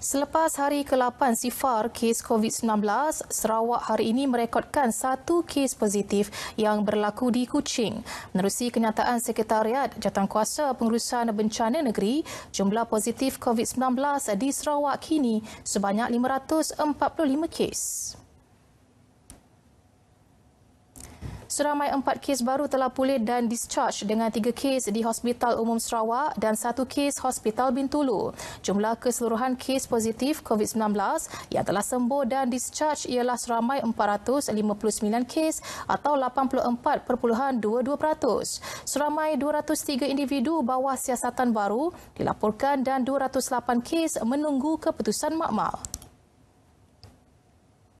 Selepas hari ke-8 sifar kes COVID-19, Sarawak hari ini merekodkan satu kes positif yang berlaku di Kuching. Menerusi kenyataan Sekretariat Kuasa Pengurusan Bencana Negeri, jumlah positif COVID-19 di Sarawak kini sebanyak 545 kes. Seramai empat kes baru telah pulih dan discharge dengan tiga kes di Hospital Umum Sarawak dan satu kes Hospital Bintulu. Jumlah keseluruhan kes positif COVID-19 yang telah sembuh dan discharge ialah seramai 459 kes atau 84.22%. Seramai 203 individu bawah siasatan baru dilaporkan dan 208 kes menunggu keputusan makmal.